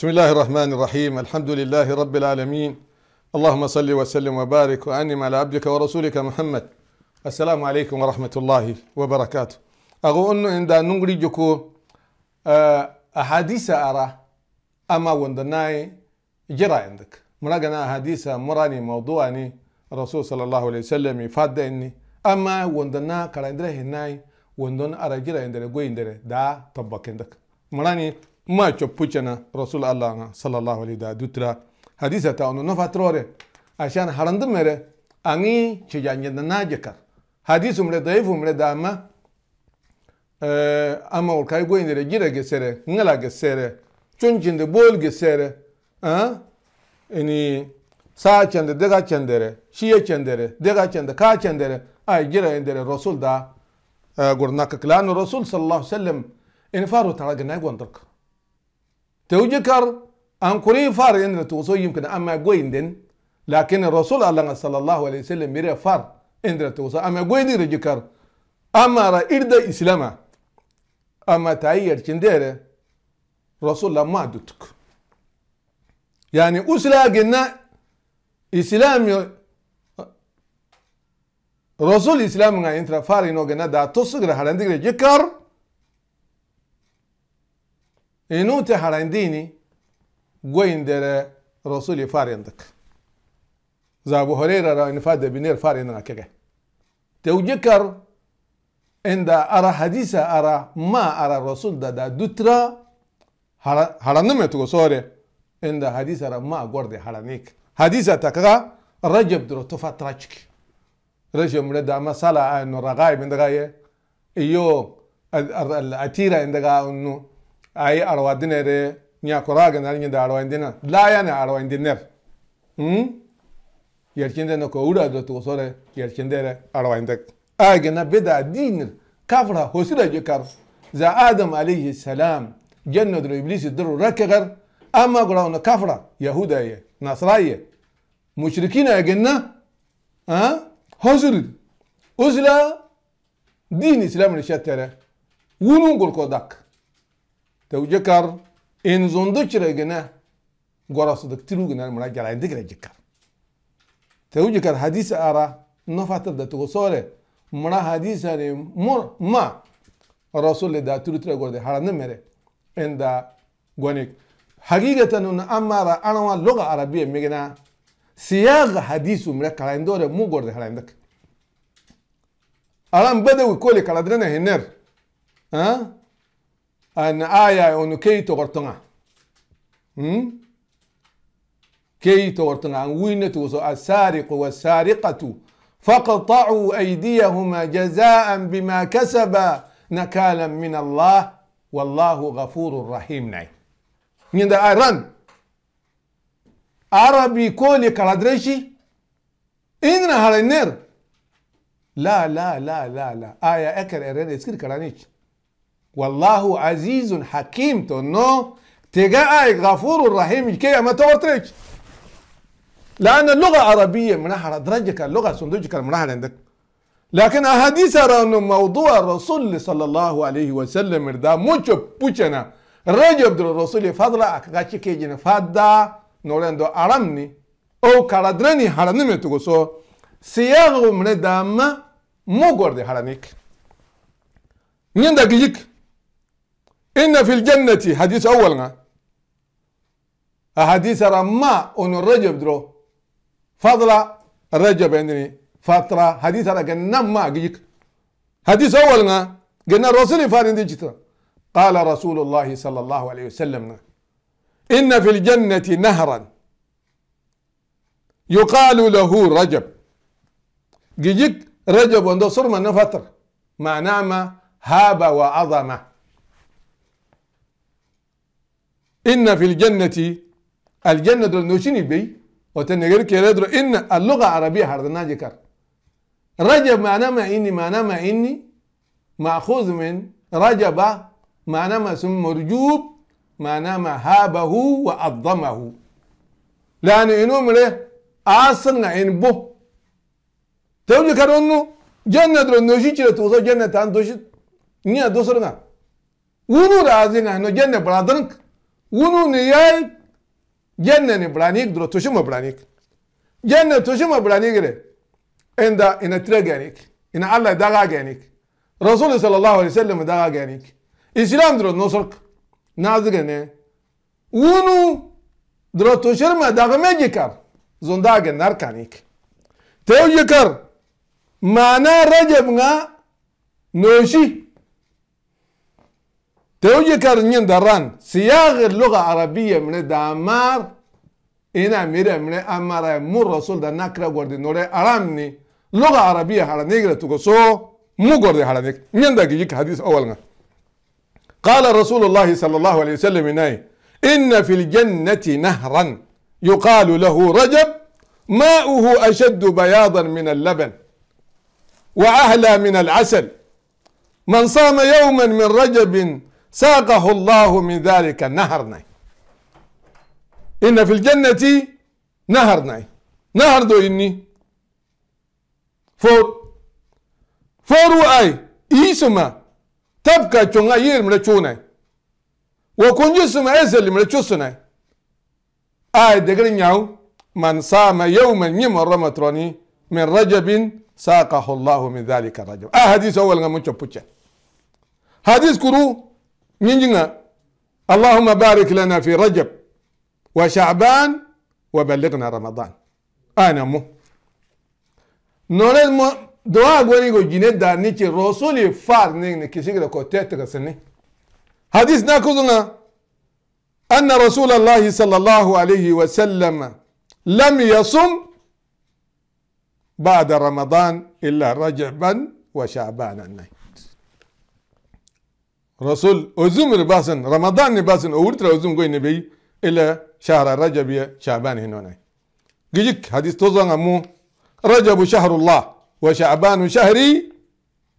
بسم الله الرحمن الرحيم الحمد لله رب العالمين اللهم صل وسلم وبارك وأنم على عبدك ورسولك محمد السلام عليكم ورحمة الله وبركاته أقول أنه عند ننقل جكو أحاديث أرى أما وندناي جرى عندك مراقنا أحاديث مراني موضوعني الرسول صلى الله عليه وسلم يفاد إني أما وندنا كلا عندنا هناي وندن أرى جرى عندنا قوي عندنا دا طبق عندك مراني ma ćo pućena Rasul sallallahu aleyhi da dutra hadise ta onu nofa trore. Aşan harandı mere ani çecan yedna nacekar. Hadis umre dayıf umre da ama e, ama orkayı bu indire gire gesere ngala gesere çoncinde bol gesere ha? Eni sağa çende dega çendere şiye çendere dega çende ka çendere ay gire indire Rasul da gurnak klan Rasul sallallahu aleyhi ve sellem enfaru ne gondurka. توجكر أن كوري فار إن توصو يمكن أما قويندن لكن الرسول الله صلى الله عليه وسلم مري فار إن توصو أما قويندن رجكر أما را إرد إسلاما أما تاير شندير رسول الله ما دوتك يعني أسلا قلنا إسلام رسول إسلام nga intra fari no gena da tusgra halandigre jikar inuti harandini goyindere rasuli farindik za abu huraira ra infada binir farinna kege توجكر عند أرى حديثة أرى ما أرى الرسول دا دا دوترا هرانم تو سوري عند حديثة أرى ما أقوردي هرانيك حديثة تكرا رجب درو تفا تراجك رجب مرد أما صلاة أنه رغايب عند إيو الأتيرة عند ay arwadinere nya koraga na nyinda arwaindina la yana arwaindiner hmm yerkinde no ko ura do to sore yerkindere arwaindek agena beda din kafra hosira je kar za adam alayhi salam جنة الإبليس الدر ركغر أما قرأنا كفرة يهودية نصرية مشركين يا ha? ها uzla din دين إسلام الشترة ونون قول كودك kar enzondo kiragene gorasodak tiruginan mura galaindigire jikar tewu jikar hadis ara nofatir da togo sore mura hadisare mur ma rasul da turutira gorde harani mere enda gonik hakikatan un amara anawa luga arabiya migina siyaga hadisu mura kalaindore mu gorde haraindak aran badawi kole kaladrena hinner ha أن آية أن كي تغرتنا هم كي تغرتنا أن وين توسو السارق والسارقة فقطعوا أيديهما جزاء بما كسبا نكالا من الله والله غفور رحيم ناي نعم. من ذا أيران عربي كولي كالادريشي إنها هالنير لا لا لا لا لا لا آية أكر إرين إسكير كالانيش والله عزيز حكيم تنو تجاء غفور الرحيم كي ما تورتريك لأن اللغة عربية منحرة درجك اللغة صندوقك المنحرة عندك لكن أحاديث أن موضوع الرسول صلى الله عليه وسلم إردا موشو بوشنا رجب عبد الرسول فضلا أكغاشي جن فادا نولين دو أرمني أو كالدرني حرنمي تقصو سياغ من دام مو قرد حرنيك نين دا كيجيك إن في الجنة حديث أول أحاديث رما أن الرجب درو فضل الرجب عندني فترة حديث أنا ما حديث أول قلنا الرسول فارن قال رسول الله صلى الله عليه وسلم إن في الجنة نهرا يقال له رجب جيجيك رجب وندو صرما فترة معناه هاب وعظمه إن في الجنة الجنة دول نوشيني بي وتن غير كيردرو إن اللغة العربية هردنا جكر رجب معناه ما إني معناه ما إني مأخوذ من رجب معناه ما سم مرجوب معناه ما هابه وعظمه لأن إنهم له إيه؟ أصلنا إن بو توجه كرونو جنة دول نوشي كلا توصل جنة تان دوشت نيا دوسرنا ونو رازينا إنه جنة برادرنك wunu ni ye genne ni branik duro toshimo branik genne toshimo branik re enda ina tire genik ina allah daga genik rasul sallallahu alaihi wasallam daga genik İslam duro nosok nazige ne wunu duro toshirma e daga mejikar zonda gennar kanik teo yikar mana rajab nga noshi توجي نين دران سياغ اللغة العربية من دامار إنا ميرا من أمارا مر رسول دا ناكرا غوردي نوري أرامني لغة عربية على نيجرة تقصو مو غوردي على نيك نين دا يجيك حديث أول قال رسول الله صلى الله عليه وسلم إناي إن في الجنة نهرا يقال له رجب ماؤه أشد بياضا من اللبن وأهلى من العسل من صام يوما من رجب ساقه الله من ذلك النهر ناي إن في الجنة نهر ناي نهر دو إني فور فور وآي إيسما تبكى چونغا يير ملچوناي وكونجو سما إسل ملچوسناي آي دقرن ياو من صام يوما يمر رمتراني من رجب ساقه الله من ذلك الرجب آه حديث أول غمو چپوچا حديث كرو نجنا اللهم بارك لنا في رجب وشعبان وبلغنا رمضان أنا مو نولد مو دعاء قولي قول جنة دارنيك رسولي فار نين كسيك لكو تيتك سنة حديث ناكوزنا أن رسول الله صلى الله عليه وسلم لم يصم بعد رمضان إلا رجبا وشعبانا رسول أزوم رباسن رمضان نباسن أورت أزوم قوي نبي إلى شهر رجب شعبان هنا جيك حديث توزن أمو رجب شهر الله وشعبان شهري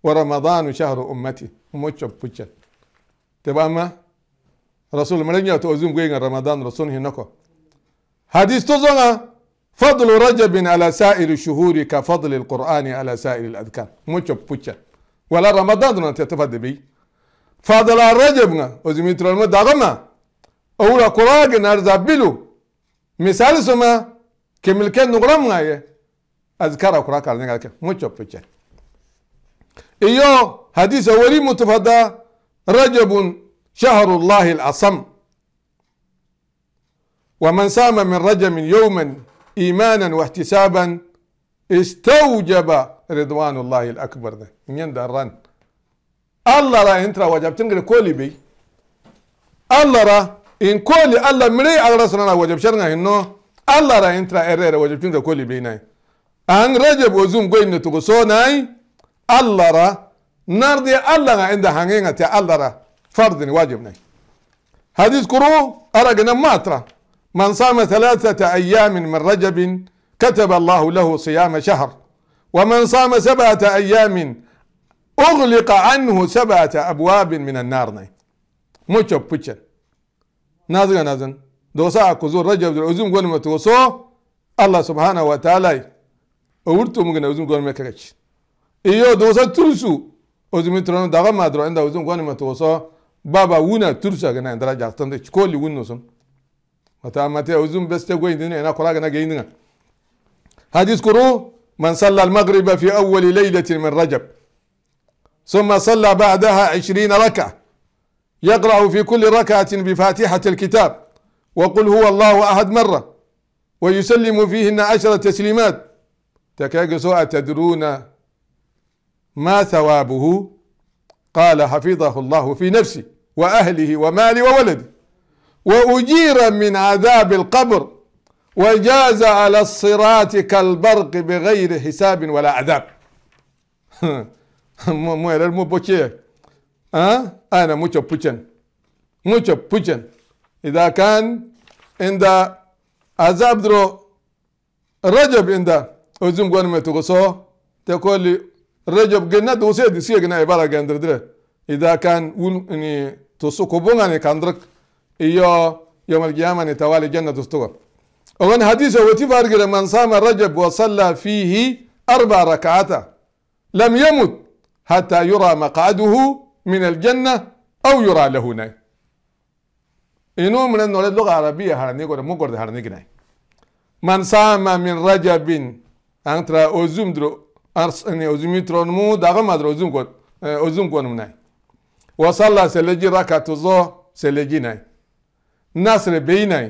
ورمضان شهر أمتي موتشب بوتشب ما رسول ملنيا توزوم قوي رمضان رسول هناك حديث توزن فضل رجب على سائر الشهور كفضل القرآن على سائر الأذكار موتشب بوتشب ولا رمضان تتفضل بيه فاضل رجبنا وزميت رمى دغما او راكوراج نرزا بلو مثال سما كملكا نغرم معايا اذكر اقراك على نغرك مو ايو حديث اولي متفدا رجب شهر الله الاصم ومن سام من رجم يوما ايمانا واحتسابا استوجب رضوان الله الاكبر ده من دران الله را انت واجب وجبتن كولي بي الله را إن كولي الله مري على رسولنا واجب شرنا إنه الله را انت را إرير وجبتن غير كولي بي ناي أن رجب وزوم قوي نتقصو ناي الله را نرضي الله را عند تي الله را فرض واجب ناي حديث كرو أرقنا ماترا من صام ثلاثة أيام من رجب كتب الله له صيام شهر ومن صام سبعة أيام اغلق عنه سبعه ابواب من النار ناي موچو تشوب نازل نازل دو ساعة كوزور رجب دل العزوم قولم متوسو الله سبحانه وتعالى اورتو مغن عزوم قولم مكرج ايو دو ساعة ترسو عزوم ترانو دغه مادرو عند عزوم قولم متوسو بابا ونا ترسو اگنا اندرا غنا درجه تند كل ونوسم متى متى عزوم بس تقوين دين انا قراغ انا جايين حدیث کرو من صلى المغرب في اول ليله من رجب ثم صلى بعدها عشرين ركعة يقرأ في كل ركعة بفاتحة الكتاب وقل هو الله أحد مرة ويسلم فيهن عشر تسليمات تكاكسوا أتدرون ما ثوابه قال حفظه الله في نفسي وأهله ومالي وولدي وأجير من عذاب القبر وجاز على الصراط كالبرق بغير حساب ولا عذاب moerer mo boche ها انا موتشو بوتشن موتشو بوتشن اذا كان عند عذاب درو رجب عند وزم قول ما تقصو تقول لي رجب قلنا دوسي دي سي قلنا عبارة قندر دري إذا كان ون إني تسوكو بونغاني كاندرك إيو يوم القيامة نتوالي جنة تستوى وغن حديث وتفارق من صام رجب وصلى فيه أربع ركعات لم يمت حتى يرى مقعده من الجنة أو يرى له ناي إنو من النولد لغة عربية هرنيك ولا مقرد هرنيك ناي من سام من رجب أنترا أوزم درو أرسني أوزمي ترونمو داغم أدر أوزم كون أه، أوزم كون مناي وصلى سلجي ركعة زو سلجي ناي نصر بيناي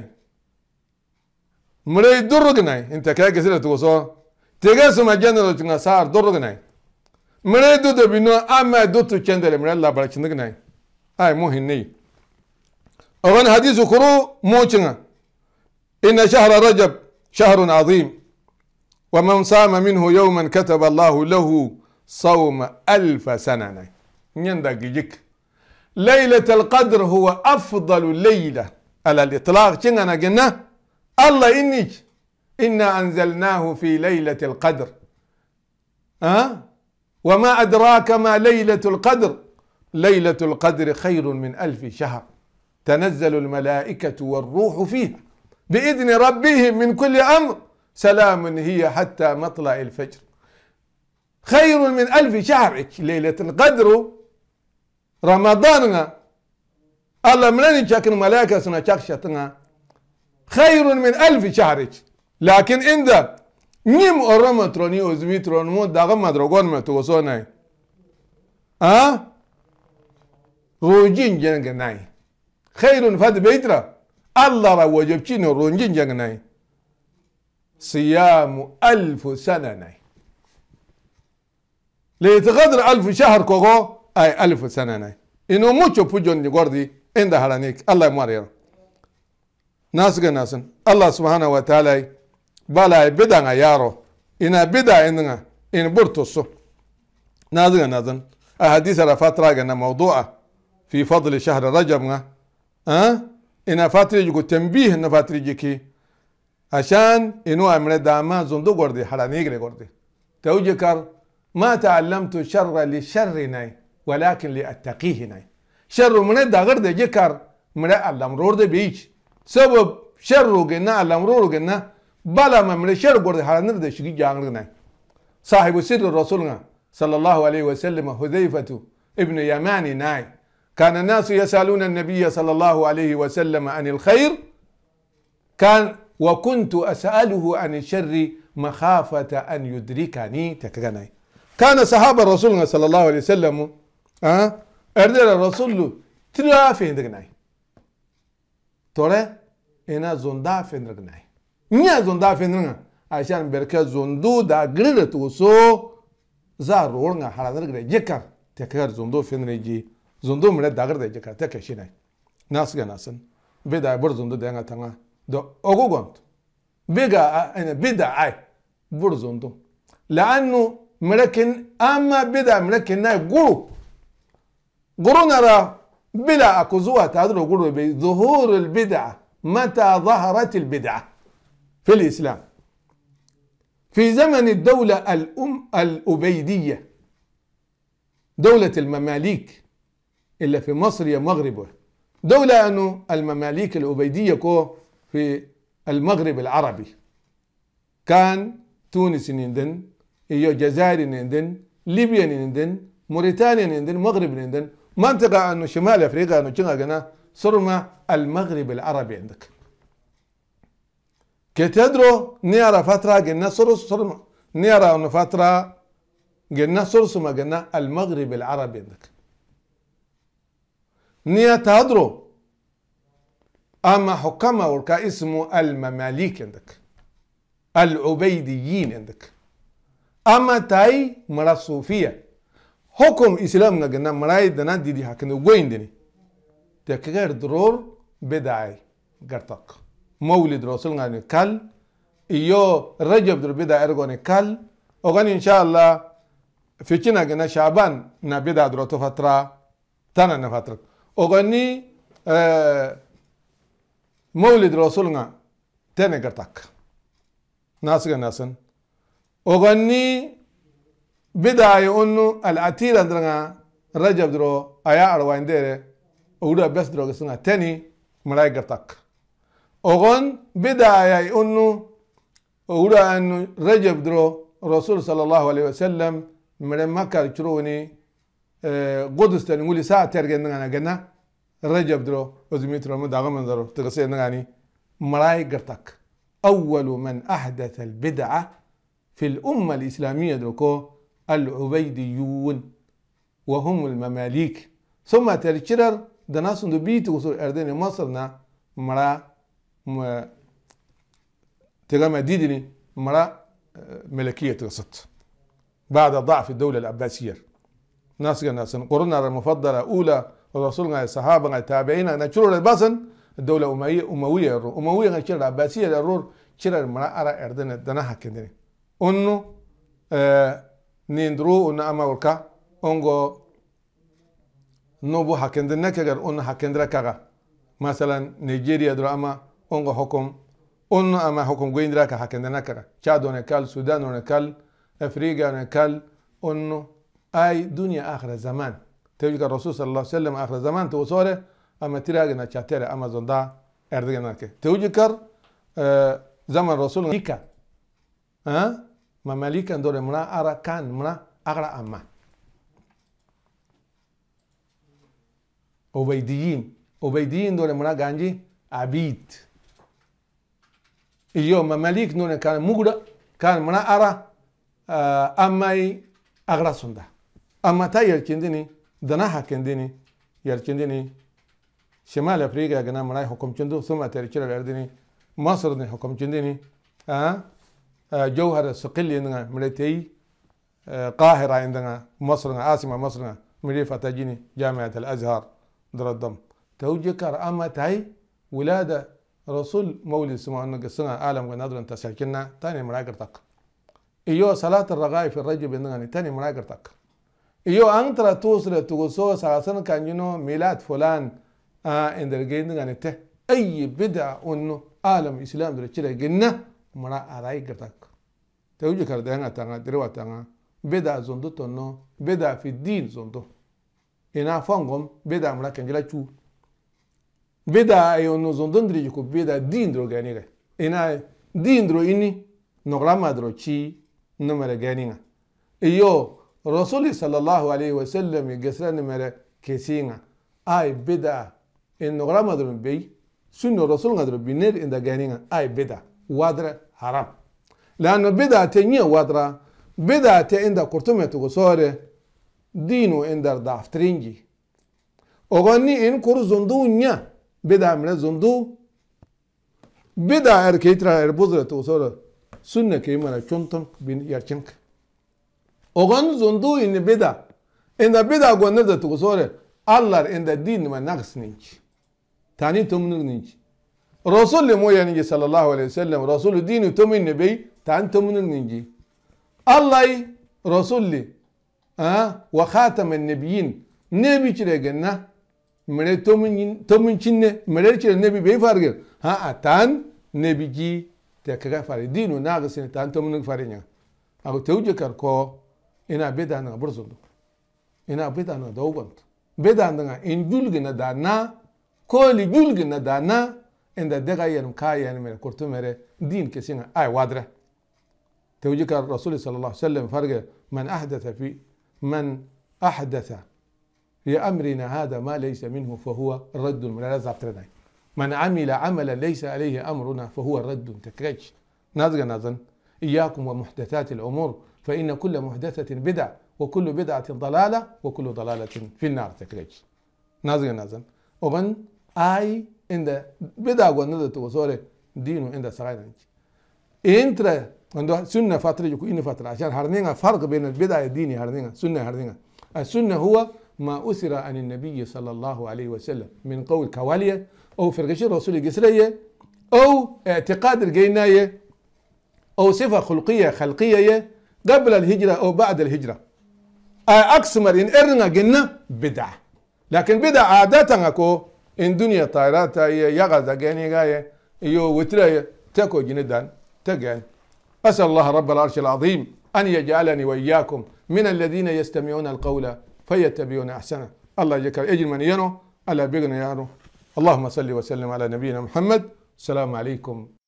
مري درغناي انت كاي كسيرة توصو تيغسو مجانا لو تنسار درغناي mire du da bino ama du tu kendele mire la bara kindig nay ay mu hinni ogan hadisu kuru mucinga inna شهر rajab shahrun azim ومن صام منه يوما كتب الله له صوم ألف سنة نيندا جيك ليلة القدر هو أفضل ليلة على الإطلاق كنا قلنا الله إنك إنا أنزلناه في ليلة القدر أه؟ وما أدراك ما ليلة القدر ليلة القدر خير من ألف شهر تنزل الملائكة والروح فيها بإذن ربهم من كل أمر سلام هي حتى مطلع الفجر خير من ألف شهر ليلة القدر رمضان الله من شكل ملائكة سنة خير من ألف شهر لكن عند نیم نيم أرى متروني أزمي ترون مو داغ مدرغون متوسوناي ها روجين جنجناي خير فاد بيترا الله را واجب وجبتين جنگ نی. صيام ألف سنة ناي ليتغدر ألف شهر كوغو أي ألف سنة ناي إنو موشو بوجون جوردي إن هرانيك الله يمارير ناس ناسن الله سبحانه وتعالى بلا بدا يارو انا بدا ان ان برتوسو نازن نازن احاديث رفات راجنا موضوع في فضل شهر رجب ها أه؟ انا فاتري جو تنبيه ان فاتري جيكي عشان انو امر داما زندو غوردي حرانيغري غوردي توجكر ما تعلمت شر لشرنا ولكن لاتقيهنا شر من دا غرد جكر من الامرور دي بيج سبب شر جنا الامرور جنا بلا ما من الشر قرد حرانر ده شقي جانغنا صاحب سر الرسول صلى الله عليه وسلم حذيفة ابن يماني ناي كان الناس يسألون النبي صلى الله عليه وسلم عن الخير كان وكنت أسأله عن الشر مخافة أن يدركني تكغني كان صحابة رسولنا صلى الله عليه وسلم أه؟ أردر الرسول ترافين درناي ترى إنا زندافين فين nya zonda fenringa ashan berka zondo da grida to so za rornga haranar gre yekar tekar zondo fenreji zondo mre dagar da yekar teke shine nasga nasan beda bur zondo da nga tanga do ogogont bega ana beda ai bur zondo لانه ملكن اما بدا ملكن ناي غرو غرو نرى بلا اكوزوها تعذر غرو ظهور البدعه متى ظهرت البدعه في الإسلام في زمن الدولة الأم الأبيدية دولة المماليك اللي في مصر يا مغرب دولة أنه المماليك الأبيدية كو في المغرب العربي كان تونس نندن إيو جزائر نندن ليبيا نندن موريتانيا نندن مغرب نندن منطقة أنه شمال أفريقيا أنه جنة صرما المغرب العربي عندك كتدرو نيرا فترة جنة genna soros sorma أن فترة جنة genna ما جنة المغرب العربي عندك نيا تدرو اما حكما وركا اسمه المماليك عندك العبيديين عندك اما تاي مرا صوفيه حكم اسلام قلنا مراي دنا دي دي حكنا وين دني تكغير درور بدعي قرطاق mawlid rasulngani kal iyo rajab durbida ergoni kal ogan insha allah ficinagina shaban na bida duroto fatra tanani fatrak ogani mawlid rasulnga tene gartak nasga nasan ogani bidaye onu alatira ndirnga rajab duro aya arwaindere owura bes durogisinga teni mirai gartak أغن بداية أنه ورا أن رجب درو رسول صلى الله عليه وسلم من مكة تروني قدس تنقولي ساعة ترجعنا أنا جنا رجب درو وزميت رمو داغ من درو تغسي نغاني مراي قرتك أول من أحدث البدعة في الأمة الإسلامية دركو العبيديون وهم المماليك ثم ترشرر دناس دبيت وصول أردن مصرنا مرا ما ترامى ديدني مرا آه، ملكية رصت بعد ضعف الدولة العباسية ناس ناس قرنا المفضلة أولى الرسول الصحابة التابعين أنا نشر الباسن الدولة أموية أموية الرور أموية شر العباسية الرور شر المرا أرى أردن دناها كندري أنه آه نندرو أن أما وركا أنغو نوبو حكندنا كغر أن حكندرا كغا مثلا نيجيريا درا أما اونغ حكم اون اما حكم گويندرا كه حكم دنا كه چاد اون كال سودان اون كال افريغا اون كال اون اي دنيا اخر زمان تيجي كه رسول صلى الله عليه وسلم اخر زمان تو سوره اما تيراگ نا چاتره امازون دا اردگه نا كه تيجي كر زمان رسول ليكا ها مماليك اندور مرا ارا كان مرا اغرا اما عبيديين عبيديين دور مرا گانجي عبيد iyo mamalik nune kan آرا kan muna ara uh, amai agrasunda amata yalkindini danaha kendini yalkindini شمال افريقيا قلنا مراي حكم جندو ثم تركيا الاردني مصر ني حكم جندني ها آه،, أه؟ جوهر الصقلي عندنا مريتي آه، قاهرة عندنا مصر عاصمه مصر مري فتاجيني جامعه الازهر در الضم توجكر اما تاي ولاده رسول مولد سمعنا قصنا أعلم ونادر أن ساكننا تاني مراقر تاك ايو صلاة الرغاية في الرجل بندغاني تاني مراقر تاك ايو انترا توصل تغسو سعصن كان ينو ميلاد فلان آه اندرجين دغاني ته اي بدع انه أعلم اسلام در تشيلا جنة مرا اراي قرتك توجي كردان اتانا دروا اتانا بدع زندو تنو بدع في الدين زندو انا فانغم بدع مراكن جلا تشوف bida ayo no zondondri ko bida dindro ganiga ina dindro ini nograma dro chi numere ganiga iyo rasuli sallallahu alaihi wasallam gesra numere kesinga ay bida in nograma dro bei sunno rasul ngadro biner inda ganiga ay bida wadra haram لأنه بدا تنية وادرا بدا عند قرطمة تغسورة دينو عند دافترينجي أغني إن كور زندو نيا Bid'a min zundu. Bid'a er keitra er buzra to sora sunna ke mana chonton bin yarchink. Oğan zundu in bid'a. In da bid'a gonner da to Allah in da din ma naqs ninki. Tani tomnur ninki. Resul mu sallallahu aleyhi ve sellem Resul dini tomin nebey tani tomnur ninki. Allah Resulli ha ve khatamen nebiyyin ne biçire genna mere tomuncinne merercire nebi bei fargir haa tan nebi ji te kaga fare dino naga sine tan tomunig fare ñaga ako tewje kar ko ina beda naga bursundu ina beda naga dowgont beda naga in julgina da na kooli julgina da na inda dega yenum ka yen mere kurtu mere din kesinga ay wadre tewje kar rasuli sal llah sallam farge man ahdatha fi man ahdatha لأمرنا هذا ما ليس منه فهو رد من zatrena من عمل عملا ليس عليه أمرنا فهو رد تكريش نظر نازن إياكم ومحدثات الأمور فإن كل محدثة بدع وكل بدعة ضلالة وكل ضلالة في النار تكريش نظر نازن ومن أي عند بدع ونظر وصوره دينه عند سرعنا انتر عند سنة فتره يكون إن فاترة عشان هرنينا فرق بين البدع الديني هرنينا سنة هرنينا السنة هو ما أثر عن النبي صلى الله عليه وسلم من قول كوالية أو فرقشي رسول قسرية أو اعتقاد الجيناية أو صفة خلقية خلقية قبل الهجرة أو بعد الهجرة أكسمر إن إرنا قلنا بدعة لكن بدعة عادة أكو إن دنيا طائرات يغزة قيني غاية يو وترى تكو جندان تجان أسأل الله رب العرش العظيم أن يجعلني وإياكم من الذين يستمعون القول فيتبعون أحسنه الله يجعل يجي من ينو ألا بيغن يانو اللهم صل وسلم على نبينا محمد السلام عليكم